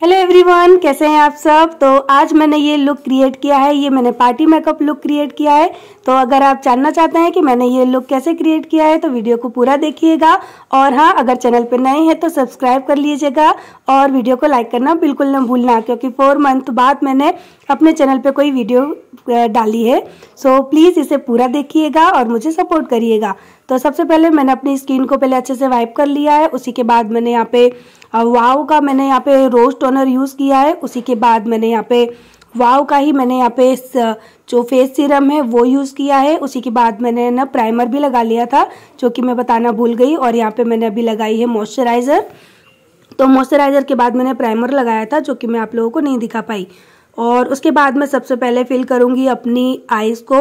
Hello everyone कैसे हैं आप सब तो आज मैंने ये लुक क्रिएट किया है ये मैंने पार्टी मेकअप लुक क्रिएट किया है तो अगर आप जानना चाहते हैं कि मैंने ये लुक कैसे क्रिएट किया है तो वीडियो को पूरा देखिएगा और हाँ अगर चैनल पर नए हैं तो सब्सक्राइब कर लीजिएगा और वीडियो को लाइक करना बिल्कुल ना भूलना क्योंकि फोर मंथ बाद मैंने अपने चैनल पर कोई वीडियो डाली है सो so, प्लीज़ इसे पूरा देखिएगा और मुझे सपोर्ट करिएगा तो सबसे पहले मैंने अपनी स्किन को पहले अच्छे से वाइप कर लिया है उसी के बाद मैंने यहाँ पे वाव का मैंने यहाँ पे रोज टोनर कलर यूज़ किया है उसी के बाद मैंने यहाँ पे वाव का ही मैंने यहाँ पे जो फेस सीरम है वो यूज़ किया है उसी के बाद मैंने ना प्राइमर भी लगा लिया था जो कि मैं बताना भूल गई और यहाँ पे मैंने अभी लगाई है मॉइस्चराइज़र तो मॉइस्चराइज़र के बाद मैंने प्राइमर लगाया था जो कि मैं आप लोगों को नहीं दिखा पाई और उसके बाद मैं सबसे पहले फिल करूँगी अपनी आइज़ को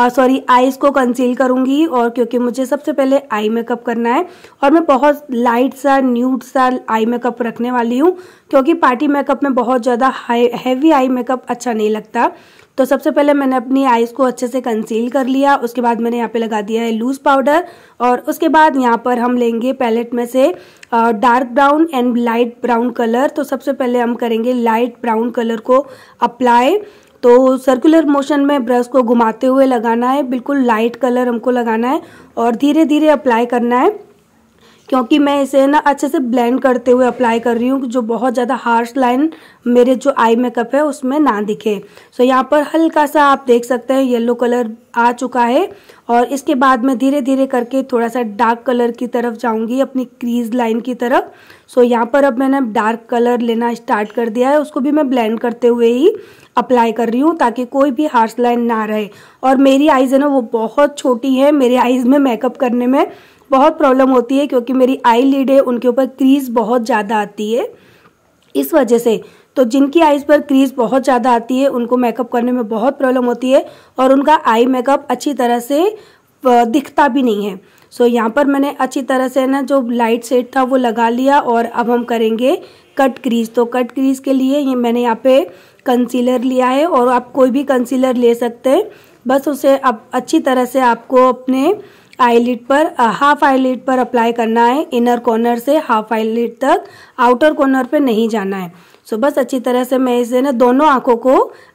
सॉरी uh, आईज को कंसील करूंगी और क्योंकि मुझे सबसे पहले आई मेकअप करना है और मैं बहुत लाइट सा न्यूट सा आई मेकअप रखने वाली हूँ क्योंकि पार्टी मेकअप में बहुत ज़्यादा हैवी आई मेकअप अच्छा नहीं लगता तो सबसे पहले मैंने अपनी आईज़ को अच्छे से कंसील कर लिया उसके बाद मैंने यहाँ पे लगा दिया है लूज़ पाउडर और उसके बाद यहाँ पर हम लेंगे पैलेट में से dark brown and light brown colour तो सबसे पहले हम करेंगे लाइट ब्राउन कलर को अप्लाई तो सर्कुलर मोशन में ब्रश को घुमाते हुए लगाना है बिल्कुल लाइट कलर हमको लगाना है और धीरे धीरे अप्लाई करना है क्योंकि मैं इसे ना अच्छे से ब्लेंड करते हुए अप्लाई कर रही हूँ जो बहुत ज़्यादा हार्श लाइन मेरे जो आई मेकअप है उसमें ना दिखे सो so, यहाँ पर हल्का सा आप देख सकते हैं येलो कलर आ चुका है और इसके बाद मैं धीरे धीरे करके थोड़ा सा डार्क कलर की तरफ जाऊँगी अपनी क्रीज लाइन की तरफ सो so, यहाँ पर अब मैंने डार्क कलर लेना स्टार्ट कर दिया है उसको भी मैं ब्लैंड करते हुए ही अप्लाई कर रही हूँ ताकि कोई भी हार्स लाइन ना रहे और मेरी आइज़ है ना वो बहुत छोटी है मेरे आइज़ में मेकअप करने में बहुत प्रॉब्लम होती है क्योंकि मेरी आई लीड है उनके ऊपर क्रीज बहुत ज़्यादा आती है इस वजह से तो जिनकी आइज़ पर क्रीज बहुत ज़्यादा आती है उनको मेकअप करने में बहुत प्रॉब्लम होती है और उनका आई मेकअप अच्छी तरह से दिखता भी नहीं है सो so, यहाँ पर मैंने अच्छी तरह से ना जो लाइट सेट था वो लगा लिया और अब हम करेंगे कट क्रीज तो कट क्रीज के लिए ये मैंने यहाँ पे कंसीलर लिया है और आप कोई भी कंसीलर ले सकते हैं बस उसे अब अच्छी तरह से आपको अपने आईलिड पर हाफ आईलिड पर अप्लाई करना है इनर कॉर्नर से हाफ आईलिड तक आउटर कॉर्नर पे नहीं जाना है सो बस अच्छी तरह से मैं इसे ना दोनों आँखों को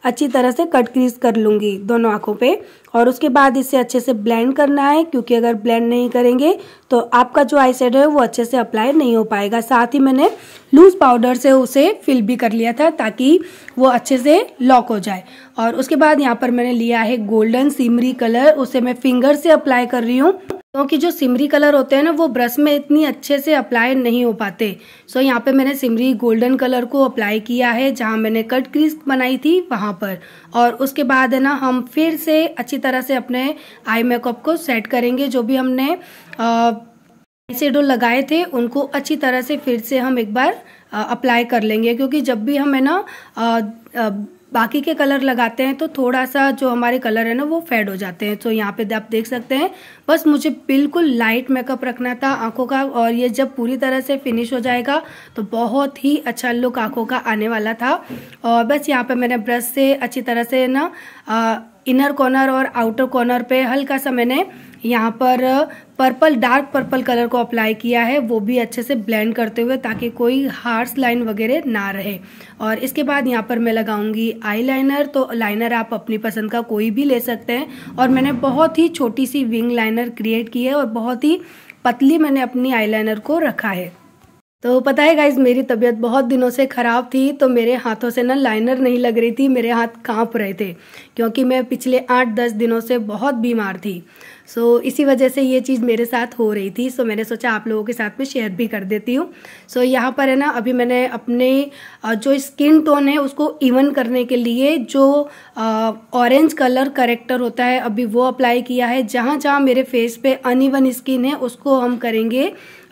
अच्छी तरह से कट क्रीज कर लूँगी दोनों आँखों पे और उसके बाद इसे अच्छे से ब्लेंड करना है क्योंकि अगर ब्लेंड नहीं करेंगे तो आपका जो आई शेड है वो अच्छे से अप्लाई नहीं हो पाएगा साथ ही मैंने लूज़ पाउडर से उसे फिल भी कर लिया था ताकि वो अच्छे से लॉक हो जाए और उसके बाद यहाँ पर मैंने लिया है गोल्डन सिमरी कलर उसे मैं फिंगर से अप्लाई कर रही हूँ क्योंकि तो जो सिमरी कलर होते हैं ना वो ब्रश में इतनी अच्छे से अप्लाई नहीं हो पाते सो so, यहाँ पे मैंने सिमरी गोल्डन कलर को अप्लाई किया है जहाँ मैंने कट क्रीज बनाई थी वहाँ पर और उसके बाद है ना हम फिर से अच्छी तरह से अपने आई मेकअप को सेट करेंगे जो भी हमने आई शेडो लगाए थे उनको अच्छी तरह से फिर से हम एक बार अप्लाई कर लेंगे क्योंकि जब भी हम है ना आ, आ, बाकी के कलर लगाते हैं तो थोड़ा सा जो हमारे कलर है ना वो फेड हो जाते हैं तो यहाँ पे आप देख सकते हैं बस मुझे बिल्कुल लाइट मेकअप रखना था आंखों का और ये जब पूरी तरह से फिनिश हो जाएगा तो बहुत ही अच्छा लुक आंखों का आने वाला था और बस यहाँ पे मैंने ब्रश से अच्छी तरह से ना इनर कॉर्नर और आउटर कॉर्नर पे हल्का सा मैंने यहाँ पर पर्पल डार्क पर्पल कलर को अप्लाई किया है वो भी अच्छे से ब्लेंड करते हुए ताकि कोई हार्स लाइन वगैरह ना रहे और इसके बाद यहाँ पर मैं लगाऊंगी आईलाइनर तो लाइनर आप अपनी पसंद का कोई भी ले सकते हैं और मैंने बहुत ही छोटी सी विंग लाइनर क्रिएट की है और बहुत ही पतली मैंने अपनी आईलाइनर को रखा है तो पता है गाइज मेरी तबीयत बहुत दिनों से ख़राब थी तो मेरे हाथों से ना लाइनर नहीं लग रही थी मेरे हाथ कांप रहे थे क्योंकि मैं पिछले आठ दस दिनों से बहुत बीमार थी सो so, इसी वजह से ये चीज़ मेरे साथ हो रही थी सो so, मैंने सोचा आप लोगों के साथ में शेयर भी कर देती हूँ सो so, यहाँ पर है ना अभी मैंने अपने जो स्किन टोन है उसको इवन करने के लिए जो ऑरेंज कलर करेक्टर होता है अभी वो अप्लाई किया है जहाँ जहाँ मेरे फेस पे अनइवन स्किन है उसको हम करेंगे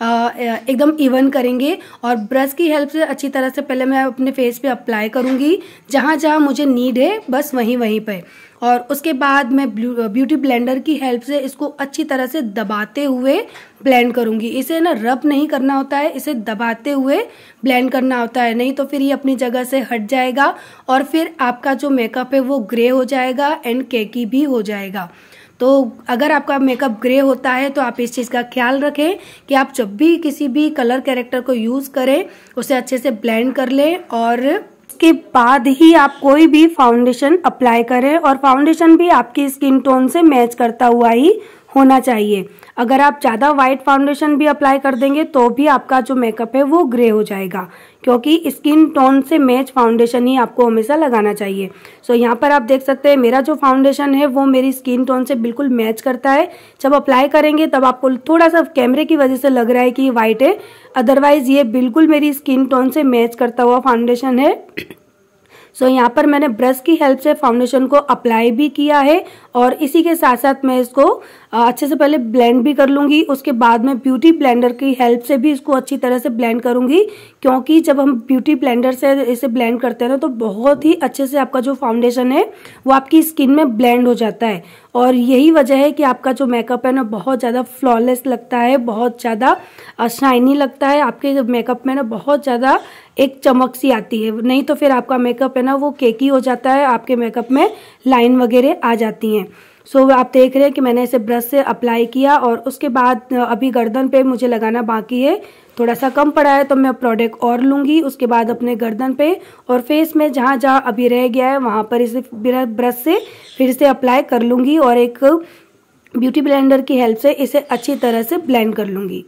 एकदम इवन करेंगे और ब्रश की हेल्प से अच्छी तरह से पहले मैं अपने फेस पर अप्लाई करूँगी जहाँ जहाँ मुझे नीड है बस वहीं वहीं पर और उसके बाद मैं ब्यूटी ब्लेंडर की हेल्प से इसको अच्छी तरह से दबाते हुए ब्लेंड करूँगी इसे ना रब नहीं करना होता है इसे दबाते हुए ब्लेंड करना होता है नहीं तो फिर ये अपनी जगह से हट जाएगा और फिर आपका जो मेकअप है वो ग्रे हो जाएगा एंड केकी भी हो जाएगा तो अगर आपका मेकअप ग्रे होता है तो आप इस चीज़ का ख्याल रखें कि आप जब भी किसी भी कलर कैरेक्टर को यूज़ करें उसे अच्छे से ब्लेंड कर लें और उसके बाद ही आप कोई भी फाउंडेशन अप्लाई करें और फाउंडेशन भी आपकी स्किन टोन से मैच करता हुआ ही होना चाहिए अगर आप ज़्यादा वाइट फाउंडेशन भी अप्लाई कर देंगे तो भी आपका जो मेकअप है वो ग्रे हो जाएगा क्योंकि स्किन टोन से मैच फाउंडेशन ही आपको हमेशा लगाना चाहिए सो so, यहाँ पर आप देख सकते हैं मेरा जो फाउंडेशन है वो मेरी स्किन टोन से बिल्कुल मैच करता है जब अप्लाई करेंगे तब आपको थोड़ा सा कैमरे की वजह से लग रहा है कि वाइट है अदरवाइज़ ये बिल्कुल मेरी स्किन टोन से मैच करता हुआ फाउंडेशन है सो so, यहाँ पर मैंने ब्रश की हेल्प से फाउंडेशन को अप्लाई भी किया है और इसी के साथ साथ मैं इसको अच्छे से पहले ब्लेंड भी कर लूँगी उसके बाद में ब्यूटी ब्लेंडर की हेल्प से भी इसको अच्छी तरह से ब्लेंड करूँगी क्योंकि जब हम ब्यूटी ब्लेंडर से इसे ब्लेंड करते हैं ना तो बहुत ही अच्छे से आपका जो फाउंडेशन है वो आपकी स्किन में ब्लेंड हो जाता है और यही वजह है कि आपका जो मेकअप है ना बहुत ज़्यादा फ्लॉलेस लगता है बहुत ज़्यादा शाइनी लगता है आपके मेकअप में ना बहुत ज़्यादा एक चमक सी आती है नहीं तो फिर आपका मेकअप है ना वो केकी हो जाता है आपके मेकअप में लाइन वगैरह आ जाती हैं सो so, आप देख रहे हैं कि मैंने इसे ब्रश से अप्लाई किया और उसके बाद अभी गर्दन पे मुझे लगाना बाकी है थोड़ा सा कम पड़ा है तो मैं प्रोडक्ट और लूँगी उसके बाद अपने गर्दन पे और फेस में जहाँ जहाँ अभी रह गया है वहाँ पर इसे ब्रश से फिर से अप्लाई कर लूँगी और एक ब्यूटी ब्लेंडर की हेल्प से इसे अच्छी तरह से ब्लेंड कर लूँगी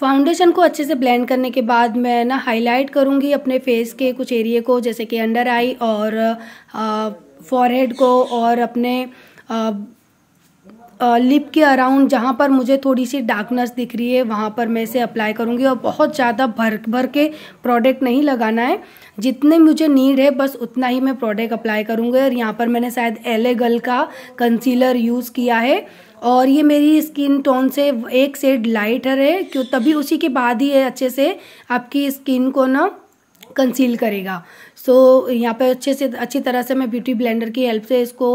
फाउंडेशन को अच्छे से ब्लेंड करने के बाद मैं ना हाईलाइट करूँगी अपने फेस के कुछ एरिए को जैसे कि अंडर आई और फॉरहेड uh, को और अपने uh, लिप के अराउंड जहाँ पर मुझे थोड़ी सी डार्कनेस दिख रही है वहाँ पर मैं इसे अप्लाई करूँगी और बहुत ज़्यादा भर भर के प्रोडक्ट नहीं लगाना है जितने मुझे नीड है बस उतना ही मैं प्रोडक्ट अप्लाई करूँगी और यहाँ पर मैंने शायद एले गल का कंसीलर यूज़ किया है और ये मेरी स्किन टोन से एक सेड लाइटर है क्यों तभी उसी के बाद ही ये अच्छे से आपकी स्किन को ना कंसील करेगा सो so, यहाँ पर अच्छे से अच्छी तरह से मैं ब्यूटी ब्लेंडर की हेल्प से इसको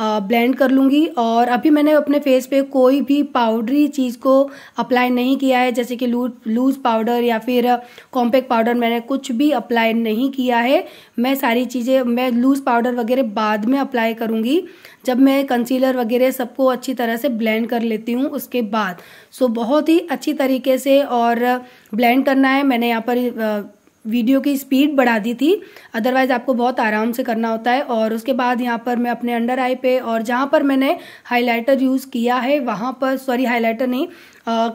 ब्लेंड कर लूँगी और अभी मैंने अपने फेस पे कोई भी पाउडरी चीज़ को अप्लाई नहीं किया है जैसे कि लू लूज पाउडर या फिर कॉम्पैक्ट पाउडर मैंने कुछ भी अप्लाई नहीं किया है मैं सारी चीज़ें मैं लूज़ पाउडर वगैरह बाद में अप्लाई करूँगी जब मैं कंसीलर वगैरह सबको अच्छी तरह से ब्लेंड कर लेती हूँ उसके बाद सो so, बहुत ही अच्छी तरीके से और ब्लेंड करना है मैंने यहाँ पर वीडियो की स्पीड बढ़ा दी थी अदरवाइज़ आपको बहुत आराम से करना होता है और उसके बाद यहाँ पर मैं अपने अंडर आई पे और जहाँ पर मैंने हाइलाइटर यूज़ किया है वहाँ पर सॉरी हाइलाइटर नहीं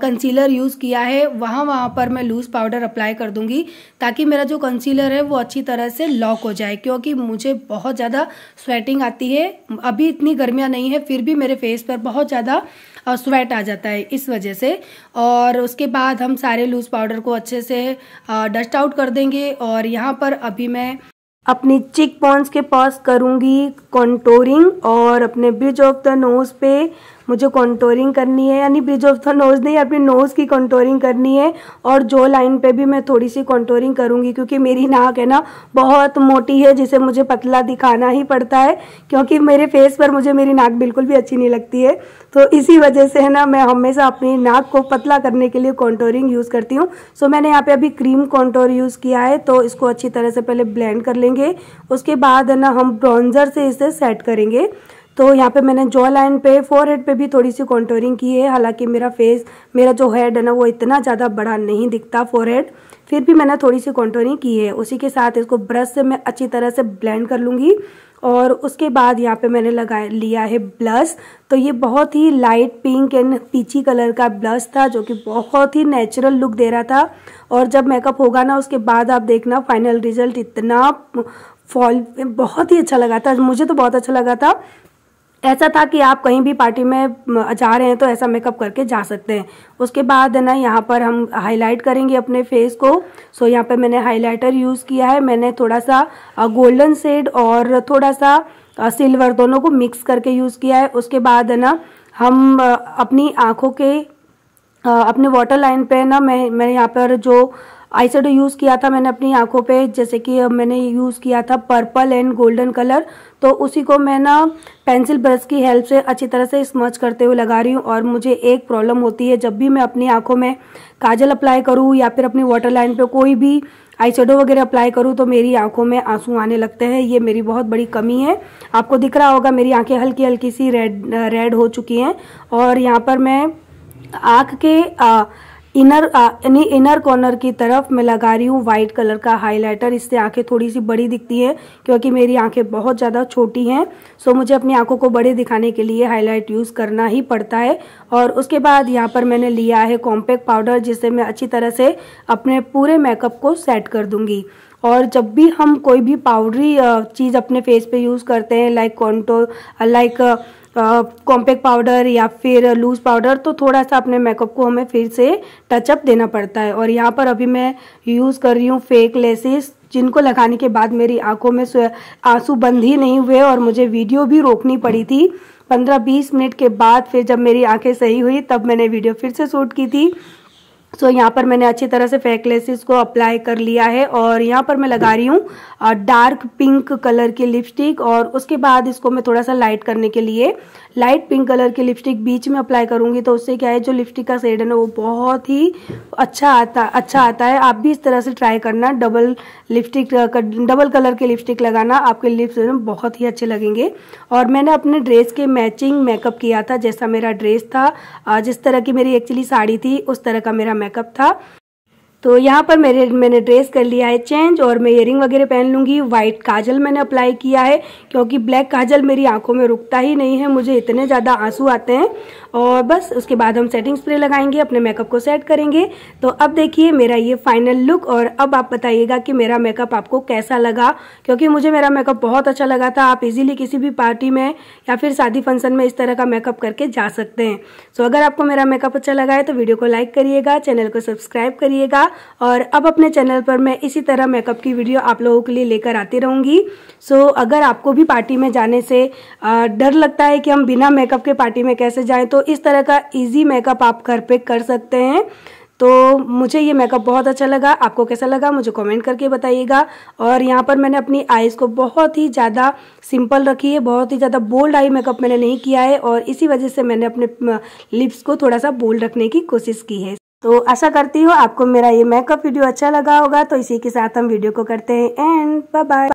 कंसीलर यूज़ किया है वहाँ वहाँ पर मैं लूज़ पाउडर अप्लाई कर दूँगी ताकि मेरा जो कंसीलर है वो अच्छी तरह से लॉक हो जाए क्योंकि मुझे बहुत ज़्यादा स्वेटिंग आती है अभी इतनी गर्मियाँ नहीं है फिर भी मेरे फेस पर बहुत ज़्यादा स्वेट आ जाता है इस वजह से और उसके बाद हम सारे लूज़ पाउडर को अच्छे से डस्ट आउट कर देंगे और यहाँ पर अभी मैं अपनी चिक पॉन्स के पास करूँगी कॉन्टोरिंग और अपने ब्रिज ऑफ द नोज़ पे मुझे कॉन्टोरिंग करनी है यानी ब्रिज ऑफ द नोज़ नहीं अपनी नोज़ की कॉन्टोरिंग करनी है और जो लाइन पे भी मैं थोड़ी सी कॉन्टोरिंग करूँगी क्योंकि मेरी नाक है ना बहुत मोटी है जिसे मुझे पतला दिखाना ही पड़ता है क्योंकि मेरे फेस पर मुझे मेरी नाक बिल्कुल भी अच्छी नहीं लगती है तो इसी वजह से है ना मैं हमेशा अपनी नाक को पतला करने के लिए कॉन्टोरिंग यूज़ करती हूँ सो मैंने यहाँ पे अभी क्रीम कॉन्टोर यूज़ किया है तो इसको अच्छी तरह से पहले ब्लेंड कर लेंगे उसके बाद है ना हम ब्रॉन्ज़र से इसे सेट करेंगे तो यहाँ पे मैंने जॉ लाइन पे फोर हेड पे भी थोड़ी सी कॉन्टोरिंग की है हालांकि मेरा फेस मेरा जो हेड है ना वो इतना ज़्यादा बड़ा नहीं दिखता फोर हेड फिर भी मैंने थोड़ी सी कॉन्टोरिंग की है उसी के साथ इसको ब्रश से मैं अच्छी तरह से ब्लेंड कर लूँगी और उसके बाद यहाँ पे मैंने लगा लिया है ब्लश तो ये बहुत ही light pink and peachy colour का ब्लश था जो कि बहुत ही नेचुरल लुक दे रहा था और जब मेकअप होगा ना उसके बाद आप देखना फाइनल रिजल्ट इतना फॉल बहुत ही अच्छा लगा था मुझे तो बहुत अच्छा लगा था ऐसा था कि आप कहीं भी पार्टी में जा रहे हैं तो ऐसा मेकअप करके जा सकते हैं उसके बाद है ना यहाँ पर हम हाईलाइट करेंगे अपने फेस को सो यहाँ पर मैंने हाईलाइटर यूज़ किया है मैंने थोड़ा सा गोल्डन सेड और थोड़ा सा सिल्वर दोनों को मिक्स करके यूज़ किया है उसके बाद है ना हम अपनी आँखों के अपने वाटर लाइन पे ना मैं मैं यहाँ पर जो आई शेडो यूज़ किया था मैंने अपनी आंखों पे जैसे कि मैंने यूज़ किया था पर्पल एंड गोल्डन कलर तो उसी को मैं ना पेंसिल ब्रश की हेल्प से अच्छी तरह से स्मच करते हुए लगा रही हूँ और मुझे एक प्रॉब्लम होती है जब भी मैं अपनी आंखों में काजल अप्लाई करूँ या फिर अपनी वाटर लाइन पर कोई भी आई वगैरह अप्लाई करूँ तो मेरी आँखों में आंसू आने लगते हैं ये मेरी बहुत बड़ी कमी है आपको दिख रहा होगा मेरी आँखें हल्की हल्की सी रेड रेड हो चुकी हैं और यहाँ पर मैं आँख के आ, इनर यानी इनर कॉर्नर की तरफ मैं लगा रही हूँ वाइट कलर का हाइलाइटर इससे आंखें थोड़ी सी बड़ी दिखती है क्योंकि मेरी आंखें बहुत ज़्यादा छोटी हैं सो मुझे अपनी आंखों को बड़े दिखाने के लिए हाईलाइट यूज़ करना ही पड़ता है और उसके बाद यहाँ पर मैंने लिया है कॉम्पैक्ट पाउडर जिससे मैं अच्छी तरह से अपने पूरे मेकअप को सेट कर दूँगी और जब भी हम कोई भी पाउडरी चीज़ अपने फेस पे यूज़ करते हैं like contour like compact powder या फिर लूज़ पाउडर तो थोड़ा सा अपने मेकअप को हमें फिर से टचअप देना पड़ता है और यहाँ पर अभी मैं यूज़ कर रही हूँ फेक लेसेस जिनको लगाने के बाद मेरी आंखों में आंसू बंद ही नहीं हुए और मुझे वीडियो भी रोकनी पड़ी थी पंद्रह बीस मिनट के बाद फिर जब मेरी आंखें सही हुई तब मैंने वीडियो फिर से शूट की थी सो so, यहाँ पर मैंने अच्छी तरह से फेकलेसिस को अप्लाई कर लिया है और यहाँ पर मैं लगा रही हूँ डार्क पिंक कलर की लिपस्टिक और उसके बाद इसको मैं थोड़ा सा लाइट करने के लिए लाइट पिंक कलर की लिपस्टिक बीच में अप्लाई करूँगी तो उससे क्या है जो लिपस्टिक का शेड है ना वो बहुत ही अच्छा आता अच्छा आता है आप भी इस तरह से ट्राई करना डबल लिपस्टिक डबल कलर के लिपस्टिक लगाना आपके लिप्स बहुत ही अच्छे लगेंगे और मैंने अपने ड्रेस के मैचिंग मेकअप किया था जैसा मेरा ड्रेस था जिस तरह की मेरी एक्चुअली साड़ी थी उस तरह का मेरा मेकअप था तो यहाँ पर मेरे मैंने ड्रेस कर लिया है चेंज और मैं इयरिंग वगैरह पहन लूँगी वाइट काजल मैंने अप्लाई किया है क्योंकि ब्लैक काजल मेरी आंखों में रुकता ही नहीं है मुझे इतने ज़्यादा आंसू आते हैं और बस उसके बाद हम सेटिंग स्प्रे लगाएंगे अपने मेकअप को सेट करेंगे तो अब देखिए मेरा ये फाइनल लुक और अब आप बताइएगा कि मेरा मेकअप आपको कैसा लगा क्योंकि मुझे मेरा मेकअप बहुत अच्छा लगा था आप इजीली किसी भी पार्टी में या फिर शादी फंक्शन में इस तरह का मेकअप करके जा सकते हैं सो अगर आपको मेरा मेकअप अच्छा लगा है तो वीडियो को लाइक करिएगा चैनल को सब्सक्राइब करिएगा और अब अपने चैनल पर मैं इसी तरह मेकअप की वीडियो आप लोगों के लिए लेकर आती रहूँगी सो अगर आपको भी पार्टी में जाने से डर लगता है कि हम बिना मेकअप के पार्टी में कैसे जाएँ तो इस तरह का इजी मेकअप आप घर पे कर सकते हैं तो मुझे ये मेकअप बहुत अच्छा लगा आपको कैसा लगा मुझे कमेंट करके बताइएगा और यहाँ पर मैंने अपनी आईज़ को बहुत ही ज़्यादा सिंपल रखी है बहुत ही ज़्यादा बोल्ड आई मेकअप मैंने नहीं किया है और इसी वजह से मैंने अपने लिप्स को थोड़ा सा बोल्ड रखने की कोशिश की है तो आशा करती हूँ आपको मेरा ये मेकअप वीडियो अच्छा लगा होगा तो इसी के साथ हम वीडियो को करते हैं एंड बाय बाय